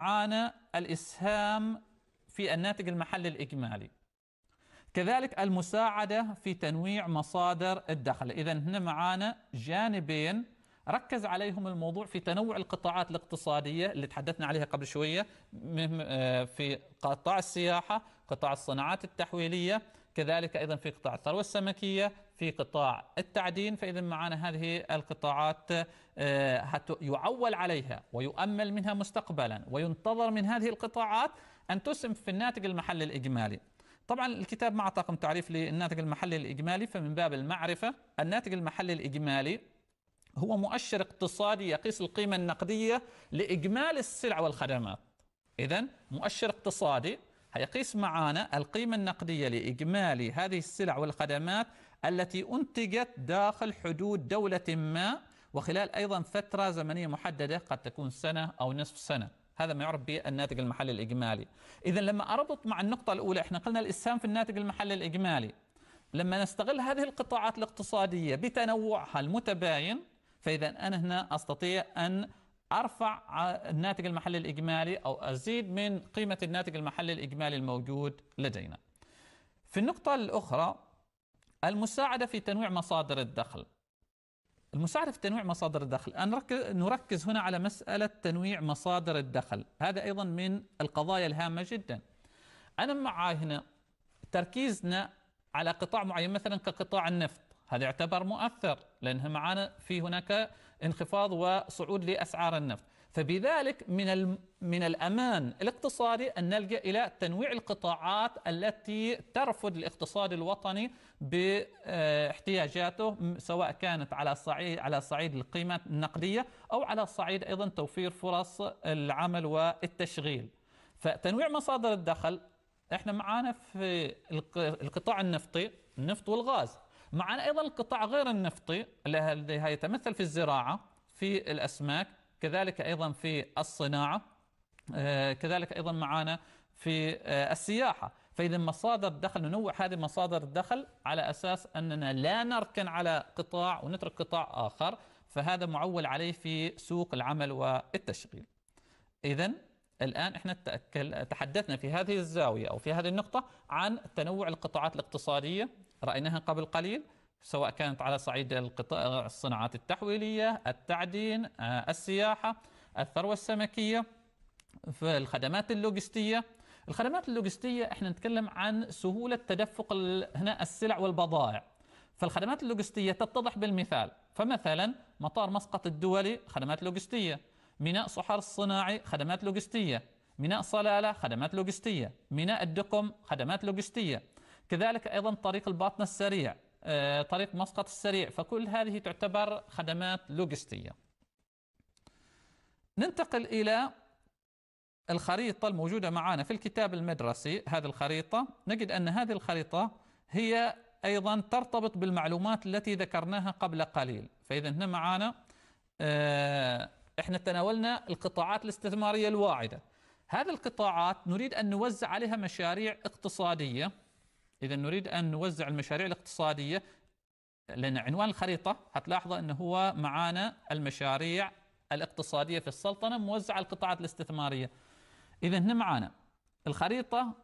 عن الإسهام في الناتج المحلي الإجمالي كذلك المساعدة في تنويع مصادر الدخل إذا هنا معانا جانبين ركز عليهم الموضوع في تنوع القطاعات الاقتصادية اللي تحدثنا عليها قبل شوية آه، في قطاع السياحة قطاع الصناعات التحويلية كذلك أيضا في قطاع الثروة السمكية في قطاع التعدين فإذا معنا هذه القطاعات آه، يعول عليها ويؤمل منها مستقبلا وينتظر من هذه القطاعات أن تسهم في الناتج المحلي الإجمالي طبعا الكتاب مع طاقم تعريف للناتج المحلي الإجمالي فمن باب المعرفة الناتج المحلي الإجمالي هو مؤشر اقتصادي يقيس القيمة النقدية لإجمالي السلع والخدمات إذا مؤشر اقتصادي هيقيس معانا القيمة النقدية لإجمالي هذه السلع والخدمات التي أنتجت داخل حدود دولة ما وخلال أيضا فترة زمنية محددة قد تكون سنة أو نصف سنة هذا ما يعرف بالناتج المحلي الإجمالي إذا لما أربط مع النقطة الأولى إحنا قلنا الإسهام في الناتج المحلي الإجمالي لما نستغل هذه القطاعات الاقتصادية بتنوعها المتباين فإذا أنا هنا أستطيع أن ارفع الناتج المحلي الاجمالي او ازيد من قيمه الناتج المحلي الاجمالي الموجود لدينا. في النقطه الاخرى المساعده في تنويع مصادر الدخل. المساعده في تنويع مصادر الدخل، نركز هنا على مساله تنويع مصادر الدخل، هذا ايضا من القضايا الهامه جدا. انا مع هنا تركيزنا على قطاع معين مثلا كقطاع النفط، هذا يعتبر مؤثر لانه معنا في هناك انخفاض وصعود لأسعار النفط فبذلك من من الأمان الاقتصادي أن نلجأ إلى تنويع القطاعات التي ترفض الاقتصاد الوطني باحتياجاته سواء كانت على صعيد على صعيد القيمة النقدية أو على صعيد أيضا توفير فرص العمل والتشغيل فتنويع مصادر الدخل احنا معانا في القطاع النفطي النفط والغاز معنا أيضا القطاع غير النفطي الذي يتمثل في الزراعة في الأسماك كذلك أيضا في الصناعة آه، كذلك أيضا معنا في آه، السياحة فإذا مصادر الدخل ننوع هذه مصادر الدخل على أساس أننا لا نركن على قطاع ونترك قطاع آخر فهذا معول عليه في سوق العمل والتشغيل إذا الآن احنا تحدثنا في هذه الزاوية أو في هذه النقطة عن تنوع القطاعات الاقتصادية رأيناها قبل قليل سواء كانت على صعيد القطاع الصناعات التحويلية التعدين آه، السياحة الثروة السمكية في الخدمات اللوجستية الخدمات اللوجستية احنا نتكلم عن سهولة تدفق هنا السلع والبضائع فالخدمات اللوجستية تتضح بالمثال فمثلا مطار مسقط الدولي خدمات لوجستية ميناء صحار الصناعي خدمات لوجستية ميناء صلالة خدمات لوجستية ميناء الدقم خدمات لوجستية كذلك أيضا طريق الباطنة السريع آه، طريق مسقط السريع فكل هذه تعتبر خدمات لوجستية ننتقل إلى الخريطة الموجودة معنا في الكتاب المدرسي هذه الخريطة نجد أن هذه الخريطة هي أيضا ترتبط بالمعلومات التي ذكرناها قبل قليل فإذا هنا معنا آه، احنا تناولنا القطاعات الاستثمارية الواعدة هذه القطاعات نريد أن نوزع عليها مشاريع اقتصادية إذا نريد أن نوزع المشاريع الاقتصادية لأن عنوان الخريطة هتلاحظوا أنه هو معانا المشاريع الاقتصادية في السلطنة موزعة على القطاعات الاستثمارية إذا هنا معانا الخريطة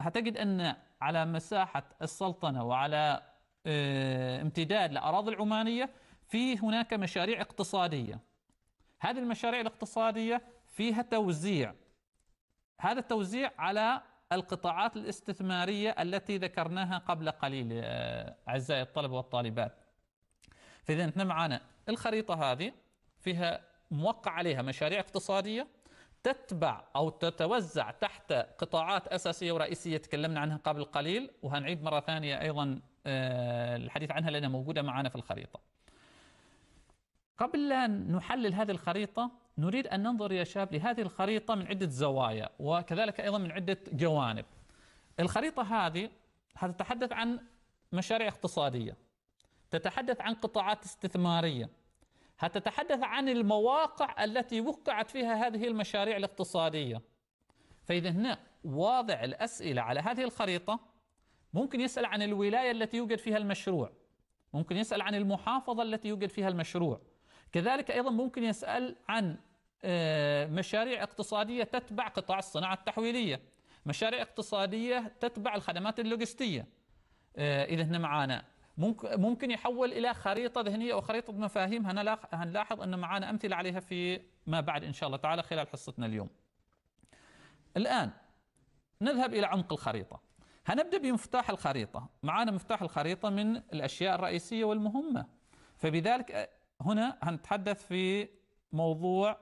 هتجد أن على مساحة السلطنة وعلى آه، امتداد الأراضي العمانية في هناك مشاريع اقتصادية هذه المشاريع الاقتصادية فيها توزيع هذا التوزيع على القطاعات الاستثمارية التي ذكرناها قبل قليل آه، أعزائي الطلبة والطالبات فإذا احنا نعم، معنا الخريطة هذه فيها موقع عليها مشاريع اقتصادية تتبع أو تتوزع تحت قطاعات أساسية ورئيسية تكلمنا عنها قبل قليل وهنعيد مرة ثانية أيضا آه، الحديث عنها لأنها موجودة معنا في الخريطة قبل أن نحلل هذه الخريطة نريد أن ننظر يا شاب لهذه الخريطة من عدة زوايا وكذلك أيضا من عدة جوانب الخريطة هذه هتتحدث عن مشاريع اقتصادية تتحدث عن قطاعات استثمارية هتتحدث عن المواقع التي وقعت فيها هذه المشاريع الاقتصادية فإذا هنا واضع الأسئلة على هذه الخريطة ممكن يسأل عن الولاية التي يوجد فيها المشروع ممكن يسأل عن المحافظة التي يوجد فيها المشروع كذلك أيضا ممكن يسأل عن آه، مشاريع اقتصادية تتبع قطاع الصناعة التحويلية مشاريع اقتصادية تتبع الخدمات اللوجستية آه، إذا هنا معانا ممكن يحول إلى خريطة ذهنية أو خريطة مفاهيم هنلاحظ أن معانا أمثلة عليها في ما بعد إن شاء الله تعالى خلال حصتنا اليوم الآن نذهب إلى عمق الخريطة هنبدأ بمفتاح الخريطة معانا مفتاح الخريطة من الأشياء الرئيسية والمهمة فبذلك هنا هنتحدث في موضوع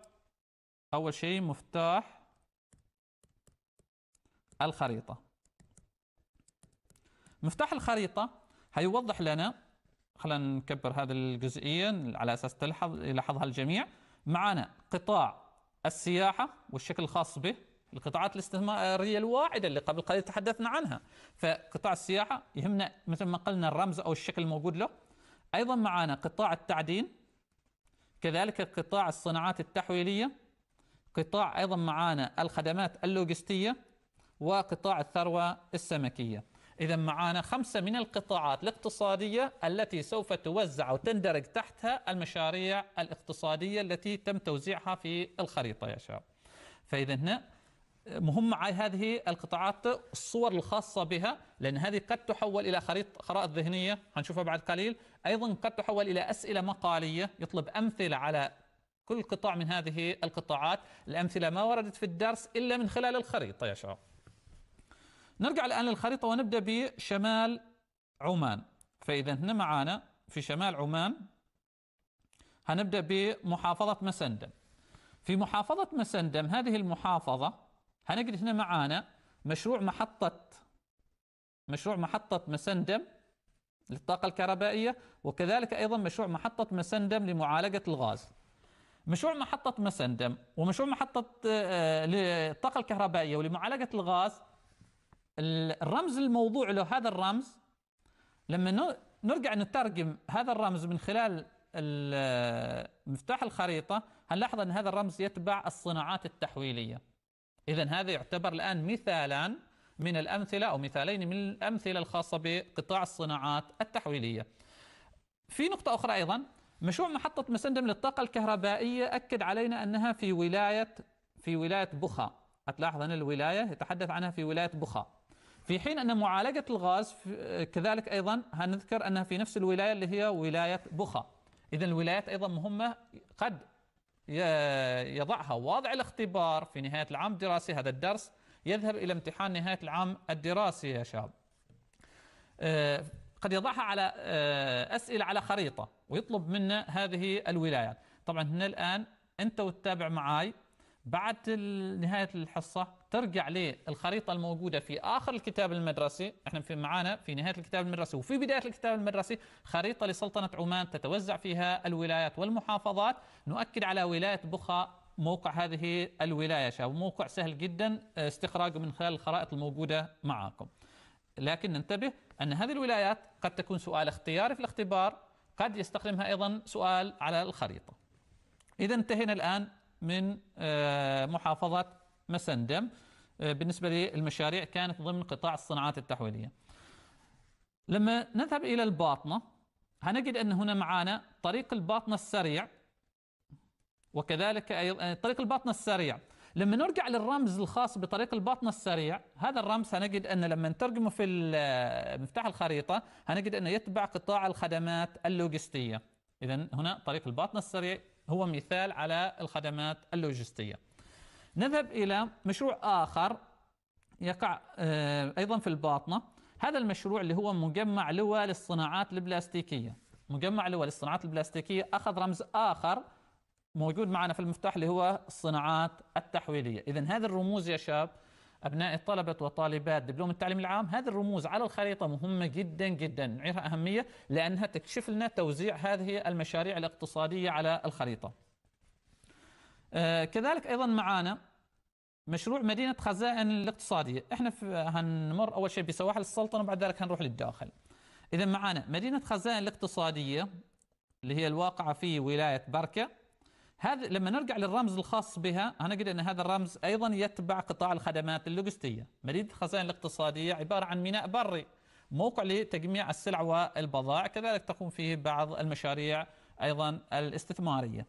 أول شيء مفتاح الخريطة مفتاح الخريطة هيوضح لنا خلينا نكبر هذه الجزئية على أساس تلحظ يلاحظها الجميع معنا قطاع السياحة والشكل الخاص به القطاعات الاستثمارية الواعدة اللي قبل قليل تحدثنا عنها فقطاع السياحة يهمنا مثل ما قلنا الرمز أو الشكل الموجود له أيضا معنا قطاع التعدين كذلك قطاع الصناعات التحويلية قطاع أيضا معانا الخدمات اللوجستية وقطاع الثروة السمكية إذا معانا خمسة من القطاعات الاقتصادية التي سوف توزع وتندرج تحتها المشاريع الاقتصادية التي تم توزيعها في الخريطة يا شباب فإذا هنا مهم هذه القطاعات الصور الخاصة بها لأن هذه قد تحول إلى خريط خرائط ذهنية هنشوفها بعد قليل أيضا قد تحول إلى أسئلة مقالية يطلب أمثلة على كل قطاع من هذه القطاعات الأمثلة ما وردت في الدرس إلا من خلال الخريطة يا شباب نرجع الآن للخريطة ونبدأ بشمال عمان فإذا هنا معانا في شمال عمان هنبدأ بمحافظة مسندم في محافظة مسندم هذه المحافظة هنجد هنا معانا مشروع محطة مشروع محطة مسندم للطاقة الكهربائية وكذلك أيضا مشروع محطة مسندم لمعالجة الغاز مشروع محطة مسندم ومشروع محطة آه، للطاقة الكهربائية ولمعالجة الغاز الرمز الموضوع له هذا الرمز لما نرجع نترجم هذا الرمز من خلال آه، مفتاح الخريطة هنلاحظ أن هذا الرمز يتبع الصناعات التحويلية إذا هذا يعتبر الآن مثالان من الأمثلة أو مثالين من الأمثلة الخاصة بقطاع الصناعات التحويلية في نقطة أخرى أيضا مشروع محطة مسندم للطاقة الكهربائية أكد علينا أنها في ولاية في ولاية بخا أتلاحظ أن الولاية يتحدث عنها في ولاية بخا في حين أن معالجة الغاز كذلك أيضا هنذكر أنها في نفس الولاية اللي هي ولاية بخا إذا الولايات أيضا مهمة قد يضعها واضع الاختبار في نهاية العام الدراسي هذا الدرس يذهب إلى امتحان نهاية العام الدراسي يا شاب آه، قد يضعها على آه، أسئلة على خريطة ويطلب منا هذه الولايات طبعا هنا الآن أنت وتتابع معي بعد نهاية الحصة ترجع للخريطة الموجودة في آخر الكتاب المدرسي احنا في معانا في نهاية الكتاب المدرسي وفي بداية الكتاب المدرسي خريطة لسلطنة عمان تتوزع فيها الولايات والمحافظات نؤكد على ولاية بخا موقع هذه الولاية شاب موقع سهل جدا استخراجه من خلال الخرائط الموجودة معاكم لكن ننتبه أن هذه الولايات قد تكون سؤال اختياري في الاختبار قد يستخدمها أيضا سؤال على الخريطة إذا انتهينا الآن من آه، محافظة مسندم آه، بالنسبة للمشاريع كانت ضمن قطاع الصناعات التحويلية لما نذهب إلى الباطنة هنجد أن هنا معانا طريق الباطنة السريع وكذلك أيضا آه، طريق الباطنة السريع لما نرجع للرمز الخاص بطريق الباطنة السريع هذا الرمز هنجد أن لما نترجمه في مفتاح الخريطة هنجد أنه يتبع قطاع الخدمات اللوجستية إذا هنا طريق الباطنة السريع هو مثال على الخدمات اللوجستية نذهب إلى مشروع آخر يقع آه، أيضا في الباطنة هذا المشروع اللي هو مجمع لواء للصناعات البلاستيكية مجمع لواء للصناعات البلاستيكية أخذ رمز آخر موجود معنا في المفتاح اللي هو الصناعات التحويلية إذا هذه الرموز يا شاب أبناء الطلبة وطالبات دبلوم التعليم العام هذه الرموز على الخريطة مهمة جدا جدا نعيرها أهمية لأنها تكشف لنا توزيع هذه المشاريع الاقتصادية على الخريطة آه، كذلك أيضا معانا مشروع مدينة خزائن الاقتصادية احنا هنمر أول شيء بسواحل السلطنة وبعد ذلك هنروح للداخل إذا معانا مدينة خزائن الاقتصادية اللي هي الواقعة في ولاية بركة هذا لما نرجع للرمز الخاص بها انا قلت ان هذا الرمز ايضا يتبع قطاع الخدمات اللوجستيه مدينه الخزائن الاقتصاديه عباره عن ميناء بري موقع لتجميع السلع والبضائع كذلك تقوم فيه بعض المشاريع ايضا الاستثماريه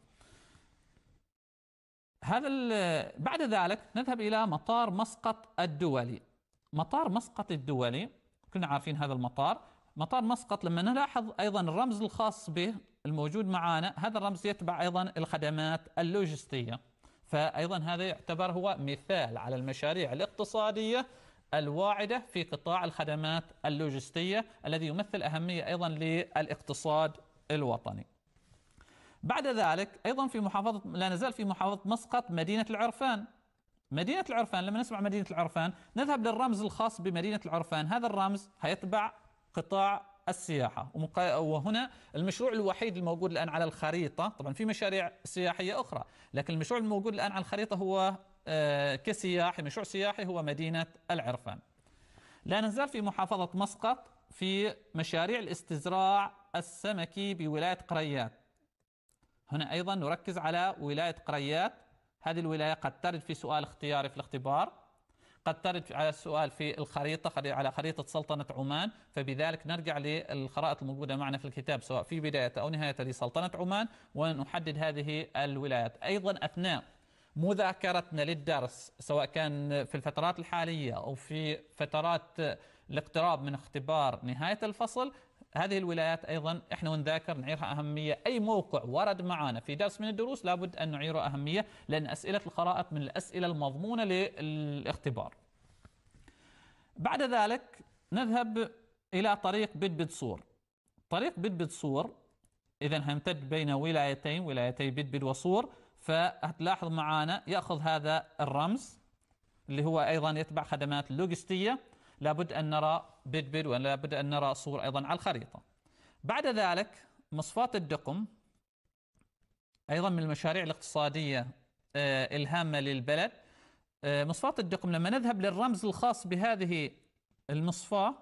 هذا بعد ذلك نذهب الى مطار مسقط الدولي مطار مسقط الدولي كلنا عارفين هذا المطار مطار مسقط لما نلاحظ ايضا الرمز الخاص به الموجود معانا هذا الرمز يتبع أيضا الخدمات اللوجستية فأيضا هذا يعتبر هو مثال على المشاريع الاقتصادية الواعدة في قطاع الخدمات اللوجستية الذي يمثل أهمية أيضا للاقتصاد الوطني بعد ذلك أيضا في محافظة لا نزال في محافظة مسقط مدينة العرفان مدينة العرفان لما نسمع مدينة العرفان نذهب للرمز الخاص بمدينة العرفان هذا الرمز هيتبع قطاع السياحة وهنا المشروع الوحيد الموجود الآن على الخريطة طبعا في مشاريع سياحية أخرى لكن المشروع الموجود الآن على الخريطة هو آه، كسياحي مشروع سياحي هو مدينة العرفان لا نزال في محافظة مسقط في مشاريع الاستزراع السمكي بولاية قريات هنا أيضا نركز على ولاية قريات هذه الولاية قد ترد في سؤال اختياري في الاختبار قد ترد على السؤال في الخريطة على خريطة سلطنة عمان فبذلك نرجع للخرائط الموجودة معنا في الكتاب سواء في بداية أو نهاية لسلطنة عمان ونحدد هذه الولايات أيضا أثناء مذاكرتنا للدرس سواء كان في الفترات الحالية أو في فترات الاقتراب من اختبار نهاية الفصل هذه الولايات أيضا إحنا ونذاكر نعيرها أهمية أي موقع ورد معنا في درس من الدروس لابد أن نعيره أهمية لأن أسئلة الخرائط من الأسئلة المضمونة للاختبار بعد ذلك نذهب إلى طريق بدبد صور طريق بدبد صور إذا هيمتد بين ولايتين ولايتي بدبد وصور فهتلاحظ معانا يأخذ هذا الرمز اللي هو أيضا يتبع خدمات لوجستية لابد أن نرى بيد ولا بد أن نرى صور أيضا على الخريطة بعد ذلك مصفاة الدقم أيضا من المشاريع الاقتصادية آه، الهامة للبلد آه، مصفاة الدقم لما نذهب للرمز الخاص بهذه المصفاة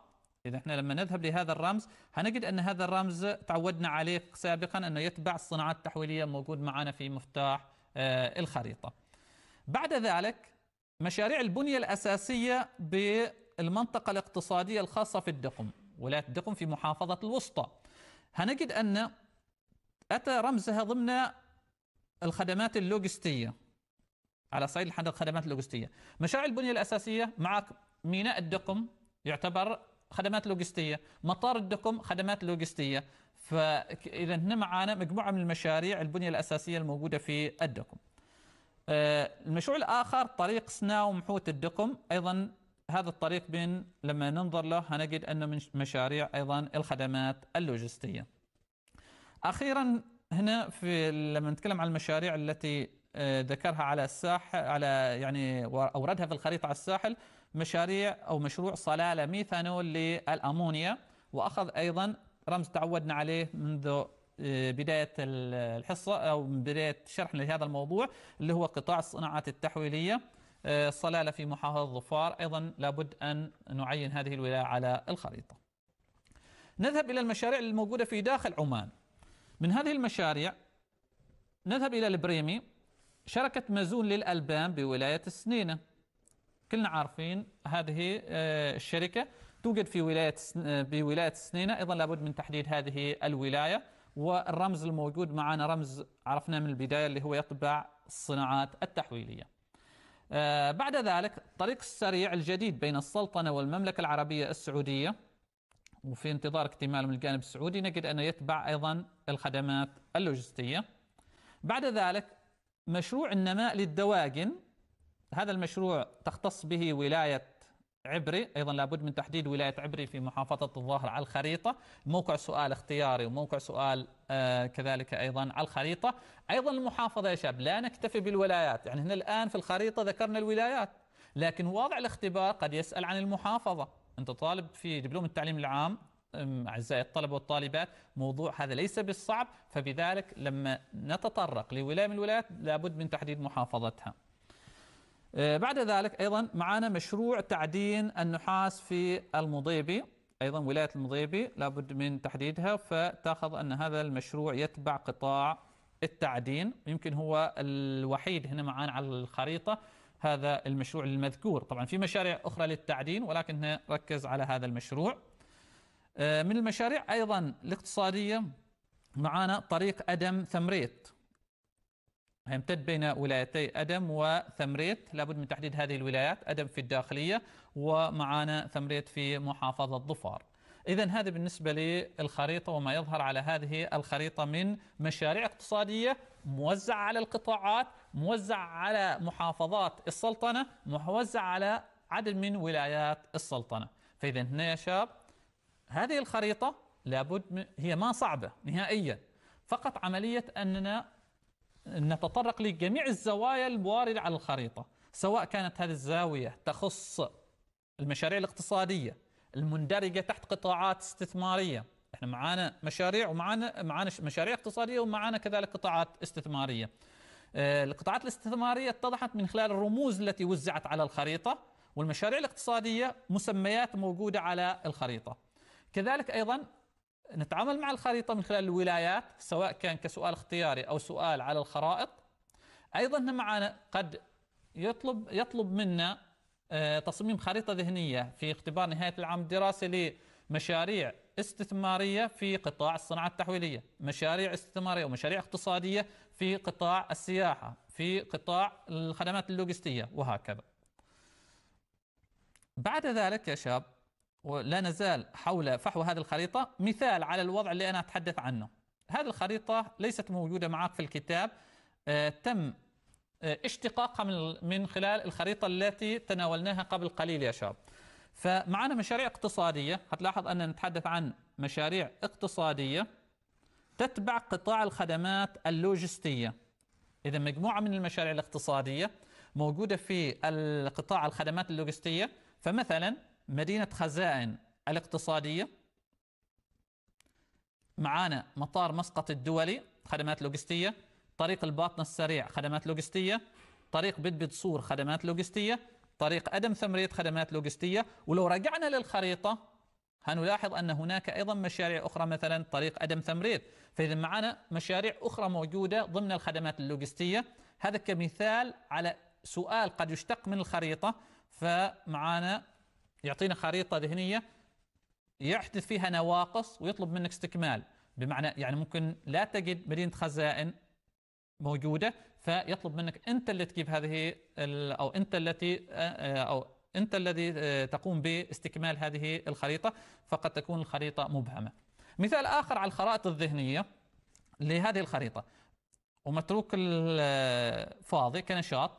إذا احنا لما نذهب لهذا الرمز هنجد أن هذا الرمز تعودنا عليه سابقا أنه يتبع الصناعات التحويلية موجود معنا في مفتاح آه، الخريطة بعد ذلك مشاريع البنية الأساسية المنطقة الاقتصادية الخاصة في الدقم ولاية الدقم في محافظة الوسطى هنجد أن أتى رمزها ضمن الخدمات اللوجستية على صعيد الخدمات اللوجستية مشاريع البنية الأساسية معك ميناء الدقم يعتبر خدمات لوجستية مطار الدقم خدمات لوجستية فإذا هنا معانا مجموعة من المشاريع البنية الأساسية الموجودة في الدقم آه، المشروع الآخر طريق سنا ومحوت الدقم أيضا هذا الطريق بين لما ننظر له هنجد أنه من مشاريع أيضا الخدمات اللوجستية أخيرا هنا في لما نتكلم عن المشاريع التي آه، ذكرها على الساحل على يعني أوردها في الخريطة على الساحل مشاريع أو مشروع صلالة ميثانول للأمونيا وأخذ أيضا رمز تعودنا عليه منذ آه، بداية الحصة أو بداية شرحنا لهذا الموضوع اللي هو قطاع الصناعات التحويلية آه، الصلالة في محافظة ظفار أيضا لابد أن نعين هذه الولاية على الخريطة نذهب إلى المشاريع الموجودة في داخل عمان من هذه المشاريع نذهب إلى البريمي شركة مزون للألبان بولاية السنينة كلنا عارفين هذه آه، الشركة توجد في ولاية آه، بولاية سنينة أيضا لابد من تحديد هذه الولاية والرمز الموجود معنا رمز عرفناه من البداية اللي هو يطبع الصناعات التحويلية آه، بعد ذلك طريق السريع الجديد بين السلطنة والمملكة العربية السعودية وفي انتظار اكتماله من الجانب السعودي نجد أنه يتبع أيضا الخدمات اللوجستية بعد ذلك مشروع النماء للدواجن هذا المشروع تختص به ولاية عبري ايضا لابد من تحديد ولايه عبري في محافظه الظاهر على الخريطه موقع سؤال اختياري وموقع سؤال آه، كذلك ايضا على الخريطه ايضا المحافظه يا شباب لا نكتفي بالولايات يعني هنا الان في الخريطه ذكرنا الولايات لكن واضع الاختبار قد يسال عن المحافظه انت طالب في دبلوم التعليم العام اعزائي الطلبه والطالبات موضوع هذا ليس بالصعب فبذلك لما نتطرق لولايه من الولايات لابد من تحديد محافظتها آه، بعد ذلك أيضا معنا مشروع تعدين النحاس في المضيبي أيضا ولاية المضيبي لابد من تحديدها فتأخذ أن هذا المشروع يتبع قطاع التعدين يمكن هو الوحيد هنا معانا على الخريطة هذا المشروع المذكور طبعا في مشاريع أخرى للتعدين ولكن هنا ركز على هذا المشروع آه، من المشاريع أيضا الاقتصادية معانا طريق أدم ثمريت يمتد بين ولايتي أدم وثمريت لابد من تحديد هذه الولايات أدم في الداخلية ومعانا ثمريت في محافظة ظفار إذا هذا بالنسبة للخريطة وما يظهر على هذه الخريطة من مشاريع اقتصادية موزعة على القطاعات موزعة على محافظات السلطنة موزعة على عدد من ولايات السلطنة فإذا هنا يا شاب هذه الخريطة لابد هي ما صعبة نهائيا فقط عملية أننا نتطرق لجميع الزوايا الواردة على الخريطة سواء كانت هذه الزاوية تخص المشاريع الاقتصادية المندرجة تحت قطاعات استثمارية احنا معانا مشاريع ومعانا معانا مشاريع اقتصادية ومعانا كذلك قطاعات استثمارية آه، القطاعات الاستثمارية اتضحت من خلال الرموز التي وزعت على الخريطة والمشاريع الاقتصادية مسميات موجودة على الخريطة كذلك أيضا نتعامل مع الخريطة من خلال الولايات سواء كان كسؤال اختياري أو سؤال على الخرائط أيضا معنا قد يطلب يطلب منا آه، تصميم خريطة ذهنية في اختبار نهاية العام الدراسي لمشاريع استثمارية في قطاع الصناعة التحويلية مشاريع استثمارية ومشاريع اقتصادية في قطاع السياحة في قطاع الخدمات اللوجستية وهكذا بعد ذلك يا شاب ولا نزال حول فحوى هذه الخريطة مثال على الوضع اللي أنا أتحدث عنه هذه الخريطة ليست موجودة معك في الكتاب آه، تم آه، اشتقاقها من من خلال الخريطة التي تناولناها قبل قليل يا شباب فمعنا مشاريع اقتصادية هتلاحظ أننا نتحدث عن مشاريع اقتصادية تتبع قطاع الخدمات اللوجستية إذا مجموعة من المشاريع الاقتصادية موجودة في قطاع الخدمات اللوجستية فمثلا مدينة خزائن الاقتصادية معانا مطار مسقط الدولي خدمات لوجستية طريق الباطنة السريع خدمات لوجستية طريق بدبد صور خدمات لوجستية طريق أدم ثمريت خدمات لوجستية ولو رجعنا للخريطة هنلاحظ أن هناك أيضا مشاريع أخرى مثلا طريق أدم ثمريت فإذا معنا مشاريع أخرى موجودة ضمن الخدمات اللوجستية هذا كمثال على سؤال قد يشتق من الخريطة فمعانا يعطينا خريطه ذهنيه يحدث فيها نواقص ويطلب منك استكمال بمعنى يعني ممكن لا تجد مدينه خزائن موجوده فيطلب منك انت اللي تجيب هذه او انت التي او انت الذي آه، تقوم باستكمال هذه الخريطه فقد تكون الخريطه مبهمه. مثال اخر على الخرائط الذهنيه لهذه الخريطه ومتروك آه، فاضي كنشاط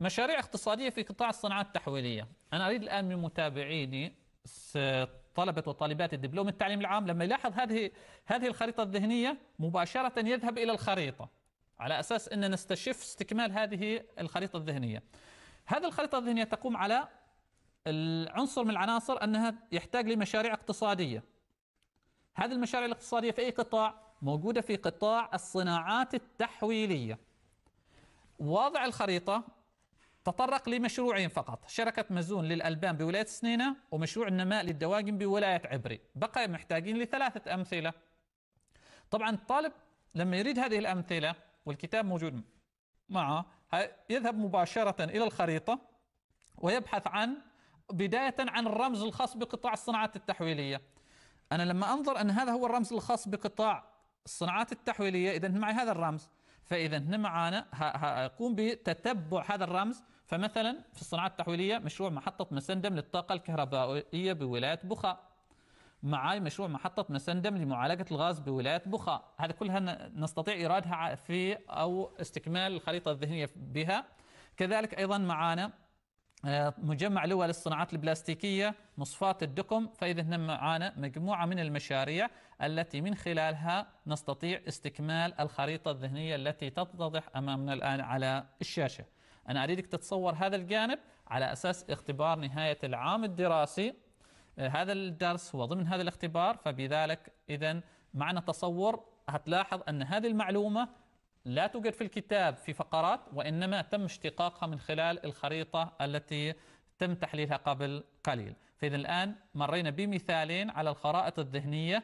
مشاريع اقتصاديه في قطاع الصناعات التحويليه أنا أريد الآن من متابعيني طلبة وطالبات الدبلوم التعليم العام لما يلاحظ هذه هذه الخريطة الذهنية مباشرة يذهب إلى الخريطة على أساس أن نستشف استكمال هذه الخريطة الذهنية هذه الخريطة الذهنية تقوم على العنصر من العناصر أنها يحتاج لمشاريع اقتصادية هذه المشاريع الاقتصادية في أي قطاع؟ موجودة في قطاع الصناعات التحويلية وضع الخريطة تطرق لمشروعين فقط شركة مزون للألبان بولاية سنينة ومشروع النماء للدواجن بولاية عبري بقي محتاجين لثلاثة أمثلة طبعا الطالب لما يريد هذه الأمثلة والكتاب موجود معه يذهب مباشرة إلى الخريطة ويبحث عن بداية عن الرمز الخاص بقطاع الصناعات التحويلية أنا لما أنظر أن هذا هو الرمز الخاص بقطاع الصناعات التحويلية إذا معي هذا الرمز فاذا هنا معانا هقوم بتتبع هذا الرمز فمثلا في الصناعات التحويليه مشروع محطه مسندم للطاقه الكهربائيه بولايه بخار معاي مشروع محطة مسندم لمعالجة الغاز بولاية بخا هذا كلها نستطيع إيرادها في أو استكمال الخريطة الذهنية بها كذلك أيضا معانا آه، مجمع لواء للصناعات البلاستيكية مصفاة الدقم فإذا معنا مجموعة من المشاريع التي من خلالها نستطيع استكمال الخريطة الذهنية التي تتضح أمامنا الآن على الشاشة أنا أريدك تتصور هذا الجانب على أساس اختبار نهاية العام الدراسي آه، هذا الدرس هو ضمن هذا الاختبار فبذلك إذا معنا تصور هتلاحظ أن هذه المعلومة لا توجد في الكتاب في فقرات وإنما تم اشتقاقها من خلال الخريطة التي تم تحليلها قبل قليل فإذا الآن مرينا بمثالين على الخرائط الذهنية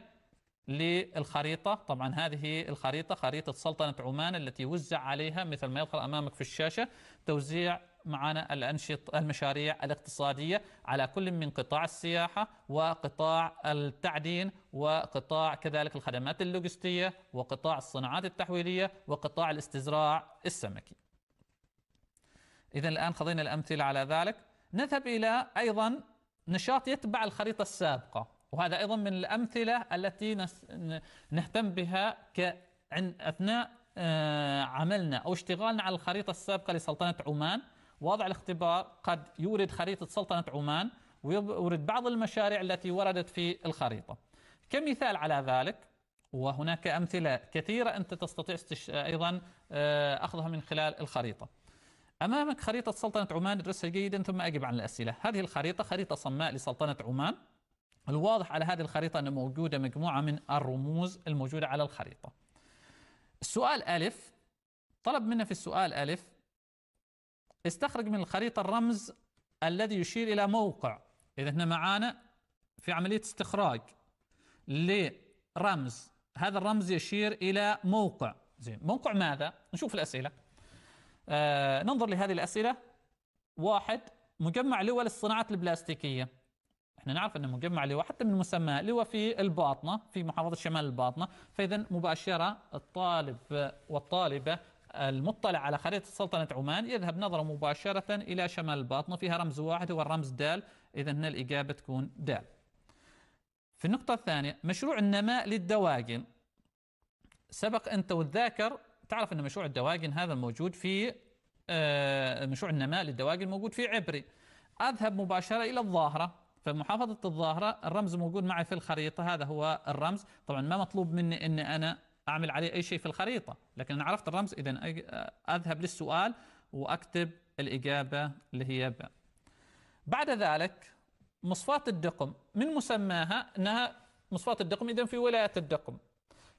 للخريطة طبعا هذه الخريطة خريطة سلطنة عمان التي وزع عليها مثل ما يظهر أمامك في الشاشة توزيع معنا الأنشط المشاريع الاقتصادية على كل من قطاع السياحة وقطاع التعدين وقطاع كذلك الخدمات اللوجستية وقطاع الصناعات التحويلية وقطاع الاستزراع السمكي إذا الآن خذينا الأمثلة على ذلك نذهب إلى أيضا نشاط يتبع الخريطة السابقة وهذا أيضا من الأمثلة التي نهتم بها أثناء آه، عملنا أو اشتغالنا على الخريطة السابقة لسلطنة عمان وضع الاختبار قد يورد خريطة سلطنة عمان ويورد بعض المشاريع التي وردت في الخريطة كمثال على ذلك وهناك أمثلة كثيرة أنت تستطيع استش... أيضا آه، أخذها من خلال الخريطة أمامك خريطة سلطنة عمان ادرسها جيدا ثم أجب عن الأسئلة هذه الخريطة خريطة صماء لسلطنة عمان الواضح على هذه الخريطة أن موجودة مجموعة من الرموز الموجودة على الخريطة السؤال ألف طلب منا في السؤال ألف استخرج من الخريطة الرمز الذي يشير إلى موقع إذا احنا معانا في عملية استخراج لرمز هذا الرمز يشير إلى موقع زين موقع ماذا؟ نشوف الأسئلة آه ننظر لهذه الأسئلة واحد مجمع لواء للصناعات البلاستيكية احنا نعرف أن مجمع لواء حتى من مسمى لواء في الباطنة في محافظة شمال الباطنة فإذا مباشرة الطالب والطالبة المطلع على خريطة سلطنة عمان يذهب نظرة مباشرة إلى شمال الباطنة فيها رمز واحد هو الرمز دال إذا هنا الإجابة تكون دال في النقطة الثانية مشروع النماء للدواجن سبق أنت وتذاكر تعرف أن مشروع الدواجن هذا الموجود في آه، مشروع النماء للدواجن موجود في عبري أذهب مباشرة إلى الظاهرة فمحافظة الظاهرة الرمز موجود معي في الخريطة هذا هو الرمز طبعا ما مطلوب مني أني أنا اعمل عليه اي شيء في الخريطه لكن انا عرفت الرمز اذا اذهب للسؤال واكتب الاجابه اللي هي ب بعد ذلك مصفاة الدقم من مسماها انها مصفاة الدقم اذا في ولايه الدقم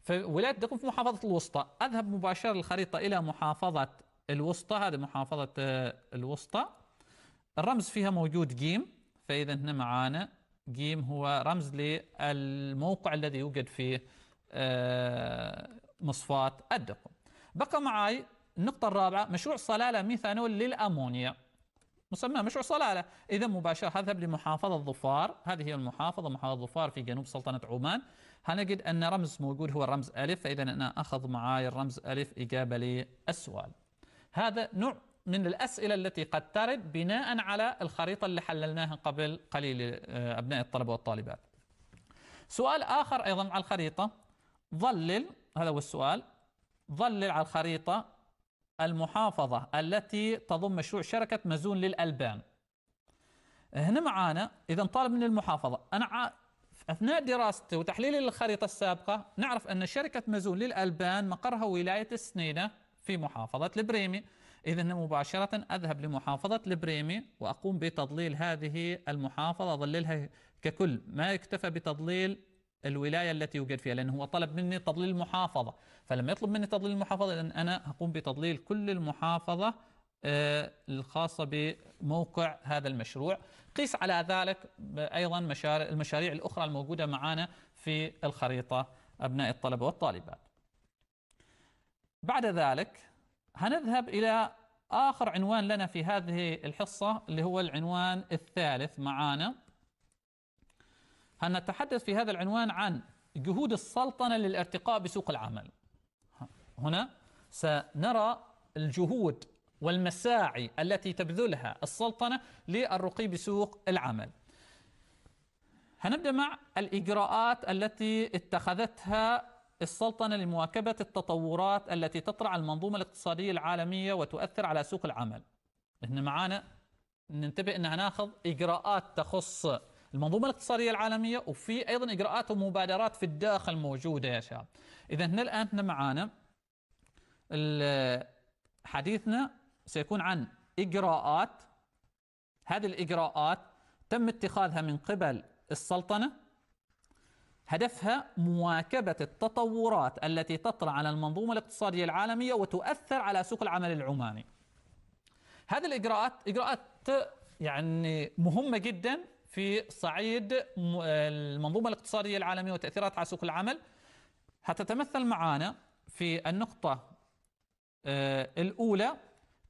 فولايه الدقم في محافظه الوسطى اذهب مباشره الخريطه الى محافظه الوسطى هذه محافظه آه، الوسطى الرمز فيها موجود جيم فاذا هنا معانا جيم هو رمز للموقع الذي يوجد فيه آه، مصفاة الدقم بقى معي النقطة الرابعة مشروع صلالة ميثانول للأمونيا مسمى مشروع صلالة إذا مباشرة هذهب لمحافظة ظفار هذه هي المحافظة محافظة ظفار في جنوب سلطنة عمان هنجد أن رمز موجود هو الرمز ألف فإذا أنا أخذ معي الرمز ألف إجابة للسؤال هذا نوع من الأسئلة التي قد ترد بناء على الخريطة اللي حللناها قبل قليل آه، أبناء الطلبة والطالبات سؤال آخر أيضا على الخريطة ظلل هذا هو السؤال ظلل على الخريطة المحافظة التي تضم مشروع شركة مزون للألبان هنا معانا إذا طالب من المحافظة أنا أثناء دراستي وتحليلي للخريطة السابقة نعرف أن شركة مزون للألبان مقرها ولاية السنينة في محافظة البريمي إذا مباشرة أذهب لمحافظة البريمي وأقوم بتضليل هذه المحافظة أظللها ككل ما يكتفى بتضليل الولايه التي يوجد فيها لانه هو طلب مني تضليل المحافظه فلما يطلب مني تضليل المحافظه لان انا اقوم بتضليل كل المحافظه آه، الخاصه بموقع هذا المشروع قيس على ذلك ايضا المشاريع الاخرى الموجوده معنا في الخريطه ابناء الطلبه والطالبات بعد ذلك هنذهب الى اخر عنوان لنا في هذه الحصه اللي هو العنوان الثالث معانا هنتحدث في هذا العنوان عن جهود السلطنة للارتقاء بسوق العمل هنا سنرى الجهود والمساعي التي تبذلها السلطنة للرقي بسوق العمل هنبدأ مع الإجراءات التي اتخذتها السلطنة لمواكبة التطورات التي تطرع المنظومة الاقتصادية العالمية وتؤثر على سوق العمل. إحنا معانا ننتبه أن هناخذ إجراءات تخص المنظومه الاقتصاديه العالميه وفي ايضا اجراءات ومبادرات في الداخل موجوده يا شباب اذا هنا الان احنا معانا حديثنا سيكون عن اجراءات هذه الاجراءات تم اتخاذها من قبل السلطنه هدفها مواكبه التطورات التي تطرا على المنظومه الاقتصاديه العالميه وتؤثر على سوق العمل العماني هذه الاجراءات اجراءات يعني مهمه جدا في صعيد المنظومة الاقتصادية العالمية وتأثيراتها على سوق العمل هتتمثل معانا في النقطة آه، الأولى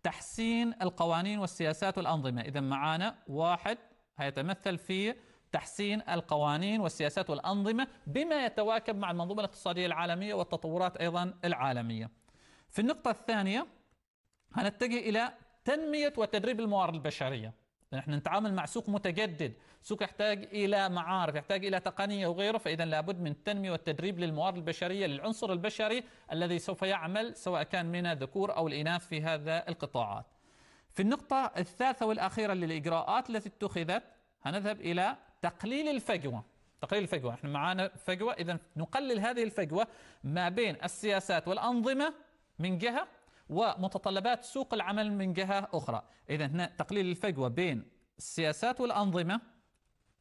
تحسين القوانين والسياسات والأنظمة إذا معانا واحد هيتمثل في تحسين القوانين والسياسات والأنظمة بما يتواكب مع المنظومة الاقتصادية العالمية والتطورات أيضا العالمية في النقطة الثانية هنتجه إلى تنمية وتدريب الموارد البشرية نحن نتعامل مع سوق متجدد سوق يحتاج إلى معارف يحتاج إلى تقنية وغيره فإذا لابد من التنمية والتدريب للموارد البشرية للعنصر البشري الذي سوف يعمل سواء كان من الذكور أو الإناث في هذا القطاعات في النقطة الثالثة والأخيرة للإجراءات التي اتخذت هنذهب إلى تقليل الفجوة تقليل الفجوة احنا معانا فجوة إذا نقلل هذه الفجوة ما بين السياسات والأنظمة من جهة ومتطلبات سوق العمل من جهة أخرى إذا هنا تقليل الفجوة بين السياسات والأنظمة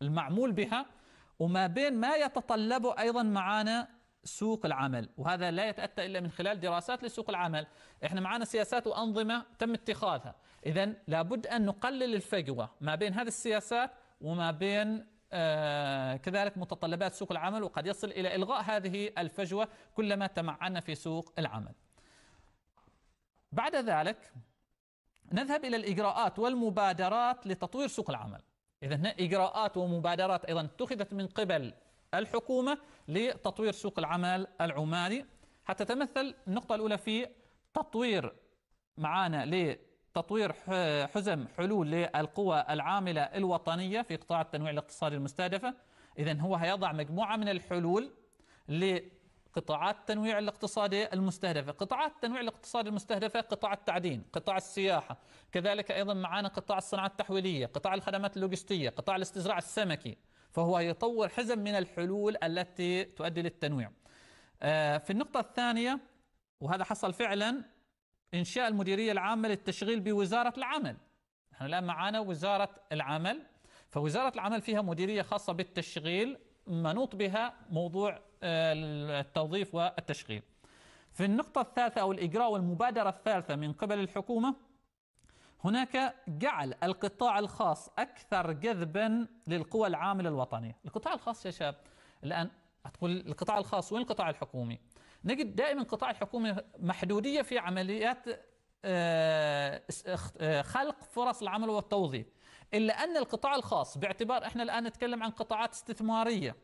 المعمول بها وما بين ما يتطلبه أيضا معانا سوق العمل وهذا لا يتأتى إلا من خلال دراسات لسوق العمل إحنا معانا سياسات وأنظمة تم اتخاذها إذا لابد أن نقلل الفجوة ما بين هذه السياسات وما بين آه كذلك متطلبات سوق العمل وقد يصل إلى إلغاء هذه الفجوة كلما تمعنا في سوق العمل بعد ذلك نذهب إلى الإجراءات والمبادرات لتطوير سوق العمل إذا هنا إجراءات ومبادرات أيضا اتخذت من قبل الحكومة لتطوير سوق العمل العماني حتتمثل النقطة الأولى في تطوير معانا لتطوير حزم حلول للقوى العاملة الوطنية في قطاع التنويع الاقتصادي المستهدفة إذا هو هيضع مجموعة من الحلول قطاعات التنويع الاقتصادي المستهدفة قطاعات التنويع الاقتصادي المستهدفة قطاع التعدين قطاع السياحة كذلك أيضا معانا قطاع الصناعة التحويلية قطاع الخدمات اللوجستية قطاع الاستزراع السمكي فهو يطور حزم من الحلول التي تؤدي للتنويع آه، في النقطة الثانية وهذا حصل فعلا إنشاء المديرية العامة للتشغيل بوزارة العمل نحن الآن معانا وزارة العمل فوزارة العمل فيها مديرية خاصة بالتشغيل منوط بها موضوع آه، التوظيف والتشغيل في النقطة الثالثة أو الإجراء والمبادرة الثالثة من قبل الحكومة هناك جعل القطاع الخاص أكثر جذبا للقوى العاملة الوطنية القطاع الخاص يا شباب الآن تقول القطاع الخاص وين القطاع الحكومي نجد دائما القطاع الحكومي محدودية في عمليات آه، آه، خلق فرص العمل والتوظيف إلا أن القطاع الخاص باعتبار إحنا الآن نتكلم عن قطاعات استثمارية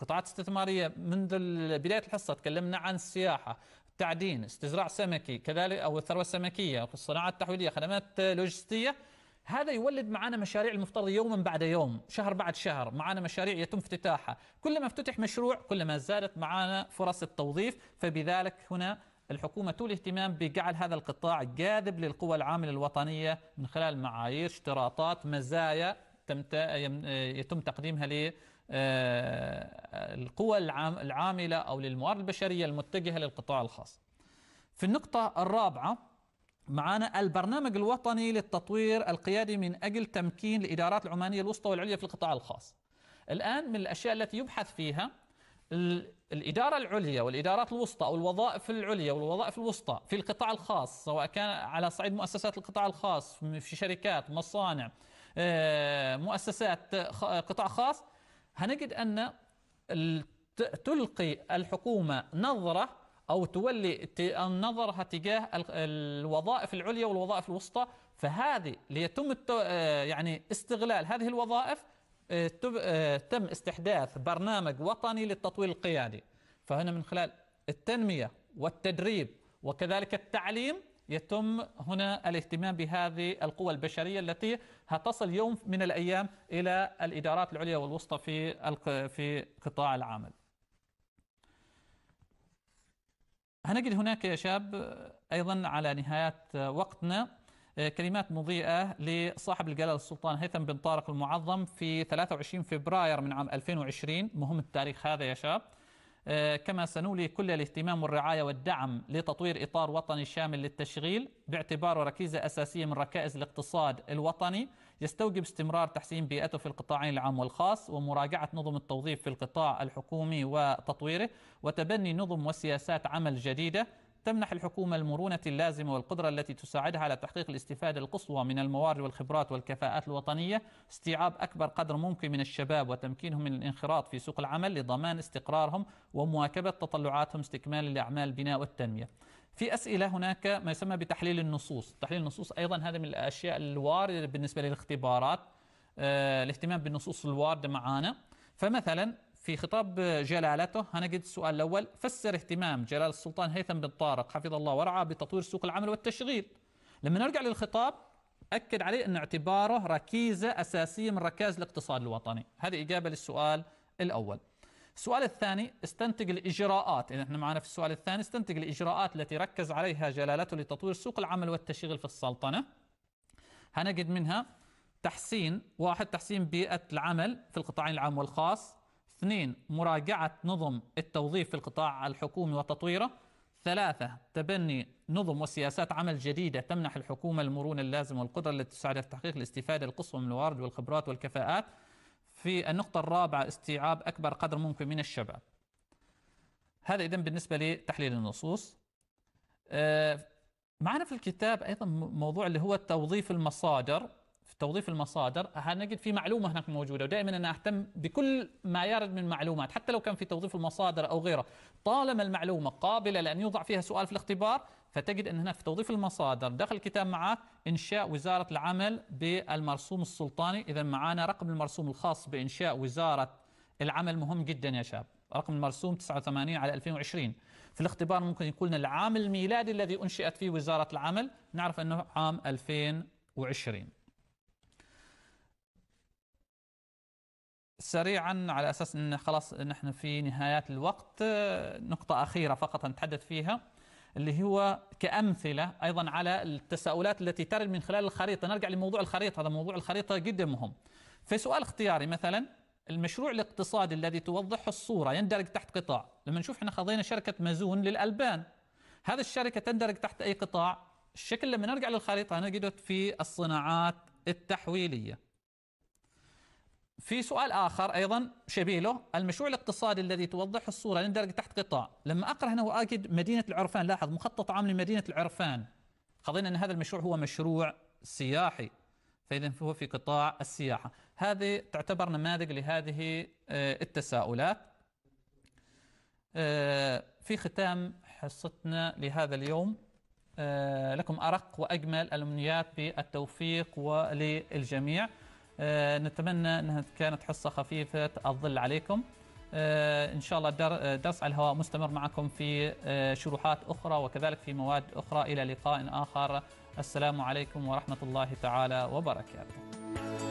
قطاعات استثماريه منذ بدايه الحصه تكلمنا عن السياحه التعدين استزراع سمكي كذلك او الثروه السمكيه الصناعه التحويليه خدمات لوجستيه هذا يولد معنا مشاريع المفترض يوما بعد يوم شهر بعد شهر معنا مشاريع يتم افتتاحها كلما افتتح مشروع كلما زادت معنا فرص التوظيف فبذلك هنا الحكومة تولي اهتمام بجعل هذا القطاع جاذب للقوى العاملة الوطنية من خلال معايير اشتراطات مزايا يتم تقديمها آه، القوى العاملة أو للموارد البشرية المتجهة للقطاع الخاص في النقطة الرابعة معنا البرنامج الوطني للتطوير القيادي من أجل تمكين الإدارات العمانية الوسطى والعليا في القطاع الخاص الآن من الأشياء التي يبحث فيها الإدارة العليا والإدارات الوسطى أو الوظائف العليا والوظائف الوسطى في القطاع الخاص سواء كان على صعيد مؤسسات القطاع الخاص في شركات مصانع آه، مؤسسات قطاع خاص هنجد أن تلقي الحكومة نظرة أو تولي نظرها تجاه الوظائف العليا والوظائف الوسطى فهذه ليتم آه، يعني استغلال هذه الوظائف آه، آه، تم استحداث برنامج وطني للتطوير القيادي فهنا من خلال التنمية والتدريب وكذلك التعليم يتم هنا الاهتمام بهذه القوى البشرية التي هتصل يوم من الأيام إلى الإدارات العليا والوسطى في في قطاع العمل هنجد هناك يا شاب أيضا على نهاية وقتنا كلمات مضيئة لصاحب الجلالة السلطان هيثم بن طارق المعظم في 23 فبراير من عام 2020 مهم التاريخ هذا يا شاب آه، كما سنولي كل الاهتمام والرعاية والدعم لتطوير إطار وطني شامل للتشغيل باعتباره ركيزة أساسية من ركائز الاقتصاد الوطني يستوجب استمرار تحسين بيئته في القطاعين العام والخاص ومراجعة نظم التوظيف في القطاع الحكومي وتطويره وتبني نظم وسياسات عمل جديدة تمنح الحكومة المرونة اللازمة والقدرة التي تساعدها على تحقيق الاستفادة القصوى من الموارد والخبرات والكفاءات الوطنية استيعاب أكبر قدر ممكن من الشباب وتمكينهم من الانخراط في سوق العمل لضمان استقرارهم ومواكبة تطلعاتهم استكمالا لأعمال البناء والتنمية في أسئلة هناك ما يسمى بتحليل النصوص تحليل النصوص أيضا هذا من الأشياء الواردة بالنسبة للاختبارات آه، الاهتمام بالنصوص الواردة معانا فمثلا في خطاب جلالته أنا قلت السؤال الأول فسر اهتمام جلال السلطان هيثم بن طارق حفظه الله ورعاه بتطوير سوق العمل والتشغيل لما نرجع للخطاب أكد عليه أن اعتباره ركيزة أساسية من ركائز الاقتصاد الوطني هذه إجابة للسؤال الأول السؤال الثاني استنتج الإجراءات إذا احنا معنا في السؤال الثاني استنتج الإجراءات التي ركز عليها جلالته لتطوير سوق العمل والتشغيل في السلطنة هنجد منها تحسين واحد تحسين بيئة العمل في القطاعين العام والخاص اثنين مراجعة نظم التوظيف في القطاع الحكومي وتطويره ثلاثة تبني نظم وسياسات عمل جديدة تمنح الحكومة المرونة اللازمة والقدرة التي تساعد في تحقيق الاستفادة القصوى من الموارد والخبرات والكفاءات في النقطة الرابعة استيعاب أكبر قدر ممكن من الشباب هذا إذن بالنسبة لتحليل النصوص آه، معنا في الكتاب أيضا موضوع اللي هو توظيف المصادر في توظيف المصادر هنجد في معلومة هناك موجودة ودائما أنا أهتم بكل ما يرد من معلومات حتى لو كان في توظيف المصادر أو غيره طالما المعلومة قابلة لأن يوضع فيها سؤال في الاختبار فتجد أن هناك في توظيف المصادر داخل الكتاب معاه إنشاء وزارة العمل بالمرسوم السلطاني إذا معانا رقم المرسوم الخاص بإنشاء وزارة العمل مهم جدا يا شاب رقم المرسوم 89 على 2020 في الاختبار ممكن يكون العام الميلادي الذي أنشئت فيه وزارة العمل نعرف أنه عام 2020 سريعا على اساس ان خلاص نحن في نهايات الوقت آه، نقطه اخيره فقط نتحدث فيها اللي هو كامثله ايضا على التساؤلات التي ترد من خلال الخريطه نرجع لموضوع الخريطه هذا موضوع الخريطه جدا مهم في سؤال اختياري مثلا المشروع الاقتصادي الذي توضح الصوره يندرج تحت قطاع لما نشوف احنا خذينا شركه مازون للالبان هذه الشركه تندرج تحت اي قطاع الشكل لما نرجع للخريطه نجدت في الصناعات التحويليه في سؤال آخر أيضا شبيه له المشروع الاقتصادي الذي توضح الصورة لندرج تحت قطاع لما أقرأ هنا وأجد مدينة العرفان لاحظ مخطط عام لمدينة العرفان خذينا أن هذا المشروع هو مشروع سياحي فإذا هو في قطاع السياحة هذه تعتبر نماذج لهذه آه، التساؤلات آه، في ختام حصتنا لهذا اليوم آه، لكم أرق وأجمل الأمنيات بالتوفيق وللجميع آه، نتمنى أنها كانت حصة خفيفة الظل عليكم آه، إن شاء الله درس على الهواء مستمر معكم في آه، شروحات أخرى وكذلك في مواد أخرى إلى لقاء آخر السلام عليكم ورحمة الله تعالى وبركاته